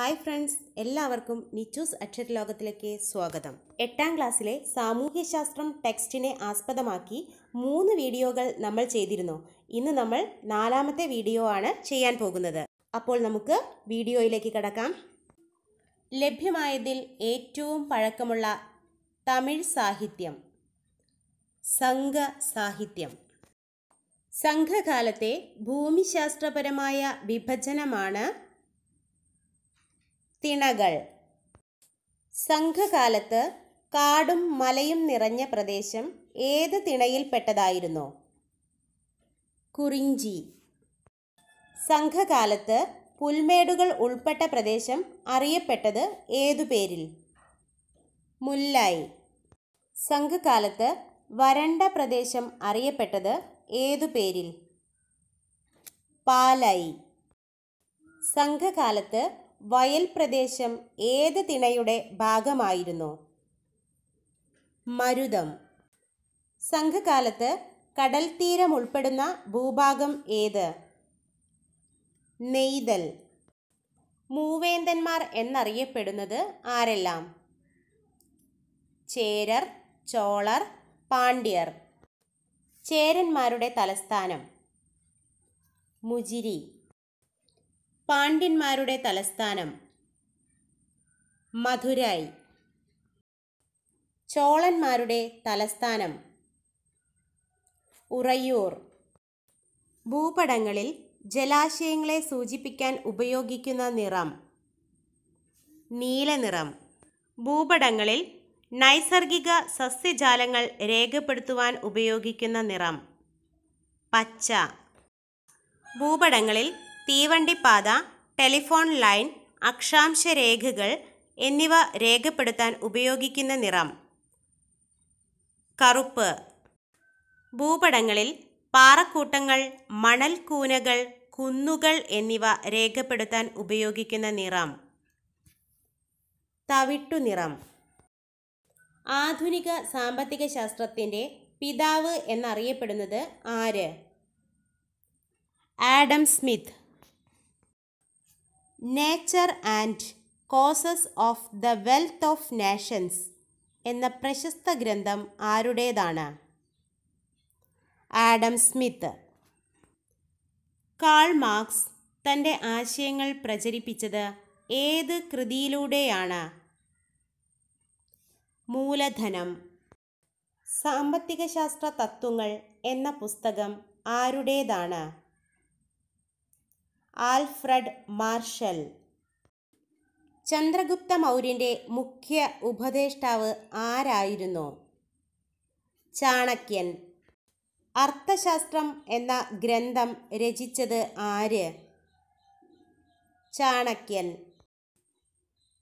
hi friends എല്ലാവർക്കും നിച്ചൂസ് അക്ഷരലോകത്തിലേക്ക് സ്വാഗതം എട്ടാം ക്ലാസ്സിലെ സാമൂഹ്യശാസ്ത്രം ടെക്സ്റ്റിനെ ആസ്പദമാക്കി മൂന്ന് വീഡിയോകൾ നമ്മൾ ചെയ്തിരുന്നു ഇന്ന് നമ്മൾ നാലാമത്തെ വീഡിയോ ആണ് ചെയ്യാൻ പോകുന്നത് അപ്പോൾ നമുക്ക് വീഡിയോയിലേക്ക് കടക്കാം ലഭ്യമായതിൽ ഏറ്റവും പഴക്കമുള്ള തമിഴ് സാഹിത്യം സംഘ സാഹിത്യം സംഘകാലത്തെ ഭൂമിശാസ്ത്രപരമായ വിഭജനമാണ് തിണകൾ സംഘകാലത്ത് കാടും മലയും നിറഞ്ഞ പ്രദേശം ഏത് തിണയിൽപ്പെട്ടതായിരുന്നോ കുറിഞ്ചി സംഘകാലത്ത് പുൽമേടുകൾ ഉൾപ്പെട്ട പ്രദേശം അറിയപ്പെട്ടത് ഏതു പേരിൽ മുല്ലായി സംഘകാലത്ത് വരണ്ട പ്രദേശം അറിയപ്പെട്ടത് ഏതു പേരിൽ പാലായി സംഘകാലത്ത് വയൽ പ്രദേശം ഏത് തിണയുടെ ഭാഗമായിരുന്നു മരുതം സംഘകാലത്ത് കടൽ തീരം ഉൾപ്പെടുന്ന ഭൂഭാഗം ഏത് നെയ്തൽ മൂവേന്ദന്മാർ എന്നറിയപ്പെടുന്നത് ആരെല്ലാം ചേരർ ചോളർ പാണ്ഡ്യർ ചേരന്മാരുടെ തലസ്ഥാനം മുജിരി പാണ്ഡ്യന്മാരുടെ തലസ്ഥാനം മധുരായി ചോളന്മാരുടെ തലസ്ഥാനം ഉറയൂർ ഭൂപടങ്ങളിൽ ജലാശയങ്ങളെ സൂചിപ്പിക്കാൻ ഉപയോഗിക്കുന്ന നിറം നീലനിറം ഭൂപടങ്ങളിൽ നൈസർഗിക സസ്യജാലങ്ങൾ രേഖപ്പെടുത്തുവാൻ ഉപയോഗിക്കുന്ന നിറം പച്ച ഭൂപടങ്ങളിൽ തീവണ്ടിപ്പാത ടെലിഫോൺ ലൈൻ അക്ഷാംശ രേഖകൾ എന്നിവ രേഖപ്പെടുത്താൻ ഉപയോഗിക്കുന്ന നിറം കറുപ്പ് ഭൂപടങ്ങളിൽ പാറക്കൂട്ടങ്ങൾ മണൽക്കൂനകൾ കുന്നുകൾ എന്നിവ രേഖപ്പെടുത്താൻ ഉപയോഗിക്കുന്ന നിറം തവിട്ടുനിറം ആധുനിക സാമ്പത്തിക ശാസ്ത്രത്തിൻ്റെ പിതാവ് എന്നറിയപ്പെടുന്നത് ആര് Adam Smith nature and causes of the wealth of nations എന്ന പ്രശസ്ത ഗ്രന്ഥം ആരുടേതാണ് ആഡം സ്മിത്ത് കാൾ മാർക്സ് തൻ്റെ ആശയങ്ങൾ പ്രചരിപ്പിച്ചത് ഏത് കൃതിയിലൂടെയാണ് മൂലധനം സാമ്പത്തിക ശാസ്ത്ര തത്വങ്ങൾ എന്ന പുസ്തകം ആരുടേതാണ് ആൽഫ്രഡ് മാർഷൽ ചന്ദ്രഗുപ്ത മൗര്യൻ്റെ മുഖ്യ ഉപദേഷ്ടാവ് ആരായിരുന്നു ചാണക്യൻ അർത്ഥശാസ്ത്രം എന്ന ഗ്രന്ഥം രചിച്ചത് ആര് ചാണക്യൻ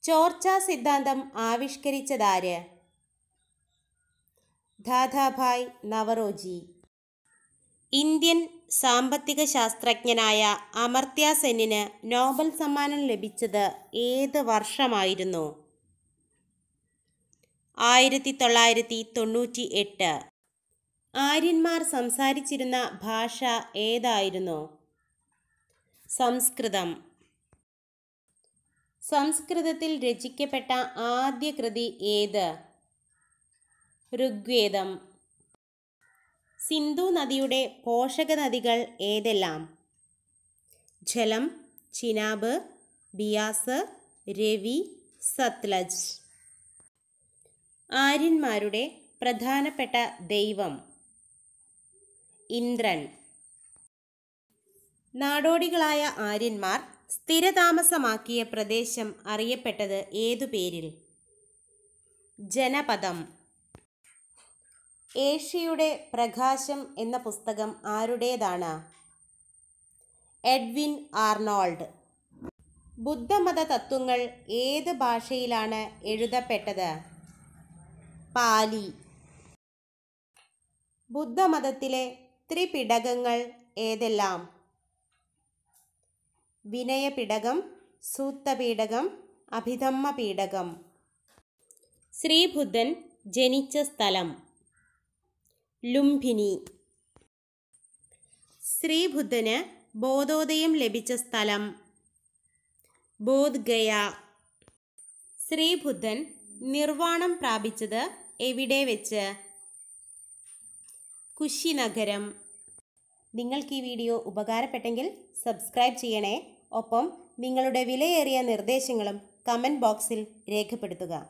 ചോർച്ചാ സിദ്ധാന്തം ആവിഷ്കരിച്ചതാര് ദാദാഭായ് നവറോജി ഇന്ത്യൻ സാമ്പത്തിക ശാസ്ത്രജ്ഞനായ അമർത്യ സെന്നിന് നോബൽ സമ്മാനം ലഭിച്ചത് ഏത് വർഷമായിരുന്നു ആയിരത്തി തൊള്ളായിരത്തി തൊണ്ണൂറ്റി എട്ട് ആര്യന്മാർ സംസാരിച്ചിരുന്ന ഭാഷ ഏതായിരുന്നു സംസ്കൃതം സംസ്കൃതത്തിൽ രചിക്കപ്പെട്ട ആദ്യ കൃതി ഏത് ഋഗ്വേദം സിന്ധു നദിയുടെ പോഷക നദികൾ ഏതെല്ലാം ജലം ചിനാബ് ബിയാസ് രവി സത്ലജ് ആര്യന്മാരുടെ പ്രധാനപ്പെട്ട ദൈവം ഇന്ദ്രൻ നാടോടികളായ ആര്യന്മാർ സ്ഥിരതാമസമാക്കിയ പ്രദേശം അറിയപ്പെട്ടത് ഏതു പേരിൽ ജനപദം ഏഷ്യയുടെ പ്രകാശം എന്ന പുസ്തകം ആരുടേതാണ് എഡ്വിൻ ആർണോൾഡ് ബുദ്ധമത തത്വങ്ങൾ ഏത് ഭാഷയിലാണ് എഴുതപ്പെട്ടത് പാലി ബുദ്ധമതത്തിലെ ത്രിപിടകങ്ങൾ ഏതെല്ലാം വിനയപിടകം സൂത്തപീഠകം അഭിധമ്മ പീഠകം ശ്രീബുദ്ധൻ ജനിച്ച സ്ഥലം ലുംഭിനി ശ്രീബുദ്ധന് ബോധോദയം ലഭിച്ച സ്ഥലം ബോധ്ഗയ ശ്രീബുദ്ധൻ നിർവാണം പ്രാപിച്ചത് എവിടെ വെച്ച് കുശിനഗരം നിങ്ങൾക്ക് ഈ വീഡിയോ ഉപകാരപ്പെട്ടെങ്കിൽ സബ്സ്ക്രൈബ് ചെയ്യണേ ഒപ്പം നിങ്ങളുടെ വിലയേറിയ നിർദ്ദേശങ്ങളും കമൻറ്റ് ബോക്സിൽ രേഖപ്പെടുത്തുക